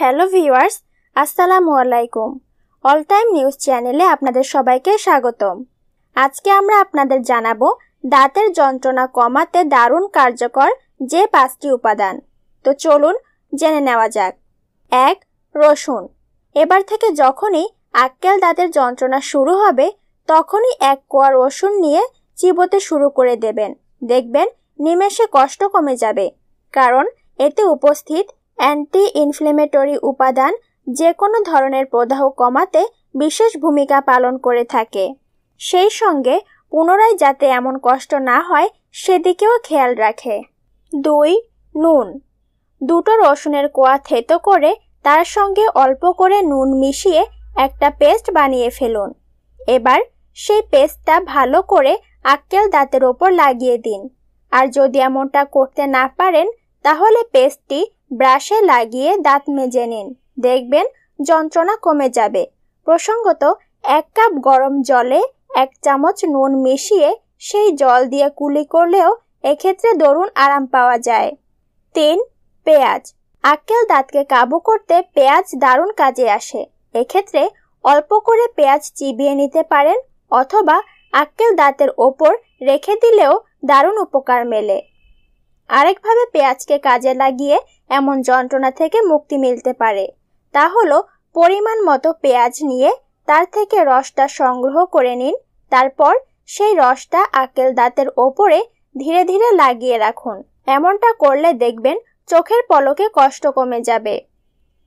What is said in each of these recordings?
hello viewers আসসালামু আলাইকুম all time news চ্যানেলে আপনাদের সবাইকে স্বাগতম আজকে আমরা আপনাদের জানাবো দাঁতের যন্ত্রণা কমাতে দারুণ কার্যকর যে পাঁচটি উপাদান তো চলুন জেনে নেওয়া যাক এক রসুন এবার থেকে যখনই আক্কেল দাঁতের যন্ত্রণা শুরু হবে তখনই এক কোয়া রসুন নিয়ে চিবোতে শুরু করে দেবেন দেখবেন নিমেষে কষ্ট কমে যাবে কারণ এতে উপস্থিত অ্যান্টি ইনফ্লেমেটরি উপাদান যে কোনো ধরনের প্রদাহ কমাতে বিশেষ ভূমিকা পালন করে থাকে সেই সঙ্গে পুনরায় যাতে এমন কষ্ট না হয় সেদিকেও খেয়াল রাখে দুই নুন দুটো রসুনের কোয়া থেতো করে তার সঙ্গে অল্প করে নুন মিশিয়ে একটা পেস্ট বানিয়ে ফেলুন এবার সেই পেস্টটা ভালো করে আক্কেল দাঁতের ওপর লাগিয়ে দিন আর যদি এমনটা করতে না পারেন তাহলে পেস্টটি ব্রাশে লাগিয়ে দাঁত মেজে নিন দেখবেন যন্ত্রণা কমে যাবে প্রসঙ্গত এক কাপ গরম জলে এক চামচ নুন মিশিয়ে সেই জল দিয়ে কুলি করলেও এক্ষেত্রে দরুন আরাম পাওয়া যায় তিন পেঁয়াজ আক্কেল দাঁতকে কাবু করতে পেঁয়াজ দারুণ কাজে আসে এক্ষেত্রে অল্প করে পেঁয়াজ চিবিয়ে নিতে পারেন অথবা আক্কেল দাঁতের ওপর রেখে দিলেও দারুণ উপকার মেলে আরেকভাবে পেঁয়াজকে কাজে লাগিয়ে এমন যন্ত্রণা থেকে মুক্তি মিলতে পারে তা হলো পরিমাণ মতো পেঁয়াজ নিয়ে তার থেকে রসটা সংগ্রহ করে নিন তারপর সেই রসটা আকেল দাঁতের ওপরে ধীরে ধীরে লাগিয়ে রাখুন এমনটা করলে দেখবেন চোখের পলকে কষ্ট কমে যাবে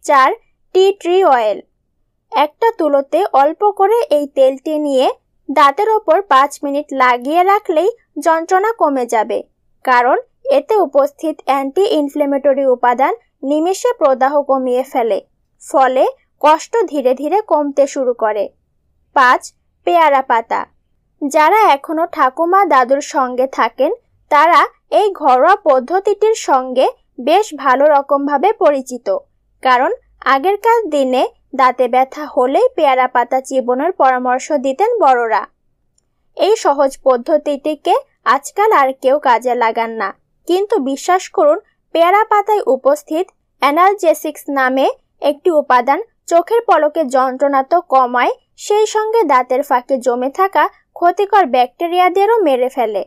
চার টি ট্রি অয়েল একটা তুলোতে অল্প করে এই তেলটি নিয়ে দাঁতের ওপর পাঁচ মিনিট লাগিয়ে রাখলেই যন্ত্রণা কমে যাবে কারণ এতে উপস্থিত অ্যান্টি ইনফ্লেমেটরি উপাদান নিমেষে প্রদাহ কমিয়ে ফেলে ফলে কষ্ট ধীরে ধীরে কমতে শুরু করে পাঁচ পেয়ারা পাতা যারা এখনও ঠাকুমা দাদুর সঙ্গে থাকেন তারা এই ঘরোয়া পদ্ধতিটির সঙ্গে বেশ ভালো রকমভাবে পরিচিত কারণ আগেরকার দিনে দাঁতে ব্যথা হলেই পেয়ারা পাতা চিবনের পরামর্শ দিতেন বড়রা এই সহজ পদ্ধতিটিকে আজকাল আর কেউ কাজে লাগান না কিন্তু বিশ্বাস করুন পেয়ারা পাতায় উপস্থিত অ্যানালজেসিক্স নামে একটি উপাদান চোখের পলকে যন্ত্রণা তো কমায় সেই সঙ্গে দাঁতের ফাঁকে জমে থাকা ক্ষতিকর ব্যাকটেরিয়াদেরও মেরে ফেলে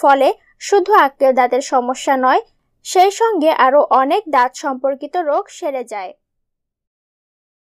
ফলে শুধু আক্কেল দাঁতের সমস্যা নয় সেই সঙ্গে আরও অনেক দাঁত সম্পর্কিত রোগ সেরে যায়